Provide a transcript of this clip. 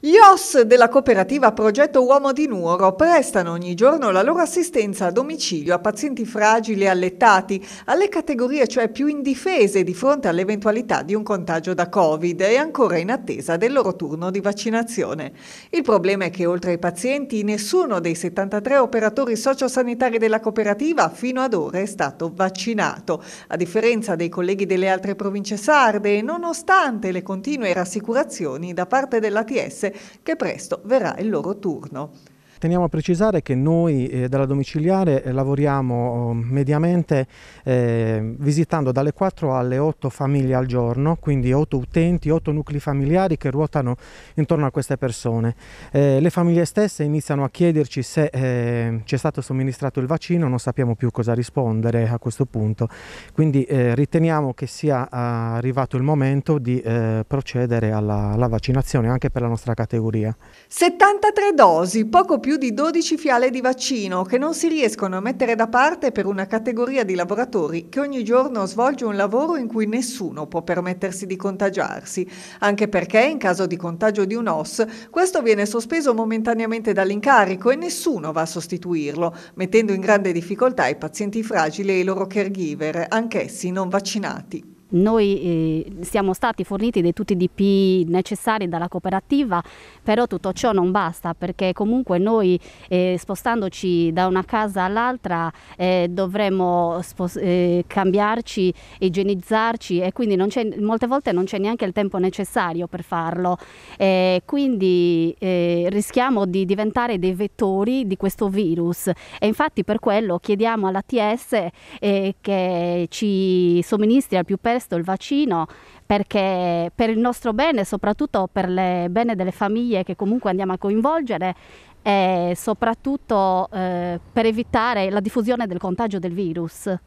Gli OS della cooperativa Progetto Uomo di Nuoro prestano ogni giorno la loro assistenza a domicilio a pazienti fragili e allettati, alle categorie cioè più indifese di fronte all'eventualità di un contagio da Covid e ancora in attesa del loro turno di vaccinazione. Il problema è che oltre ai pazienti nessuno dei 73 operatori sociosanitari della cooperativa fino ad ora è stato vaccinato, a differenza dei colleghi delle altre province sarde e nonostante le continue rassicurazioni da parte dell'ATS che presto verrà il loro turno. Teniamo a precisare che noi eh, dalla domiciliare eh, lavoriamo oh, mediamente eh, visitando dalle 4 alle 8 famiglie al giorno, quindi 8 utenti, 8 nuclei familiari che ruotano intorno a queste persone. Eh, le famiglie stesse iniziano a chiederci se eh, ci è stato somministrato il vaccino, non sappiamo più cosa rispondere a questo punto, quindi riteniamo che sia arrivato il momento di procedere alla, alla vaccinazione anche per la nostra categoria. 73 dosi, poco più più di 12 fiale di vaccino che non si riescono a mettere da parte per una categoria di lavoratori che ogni giorno svolge un lavoro in cui nessuno può permettersi di contagiarsi, anche perché in caso di contagio di un OS questo viene sospeso momentaneamente dall'incarico e nessuno va a sostituirlo, mettendo in grande difficoltà i pazienti fragili e i loro caregiver, anch'essi non vaccinati. Noi eh, siamo stati forniti di tutti i DP necessari dalla cooperativa, però tutto ciò non basta perché comunque noi eh, spostandoci da una casa all'altra eh, dovremo eh, cambiarci, igienizzarci e quindi molte volte non c'è neanche il tempo necessario per farlo. Eh, quindi eh, rischiamo di diventare dei vettori di questo virus e infatti per quello chiediamo all'ATS TS che ci somministri al più presto questo il vaccino perché per il nostro bene, soprattutto per il bene delle famiglie che comunque andiamo a coinvolgere e soprattutto eh, per evitare la diffusione del contagio del virus.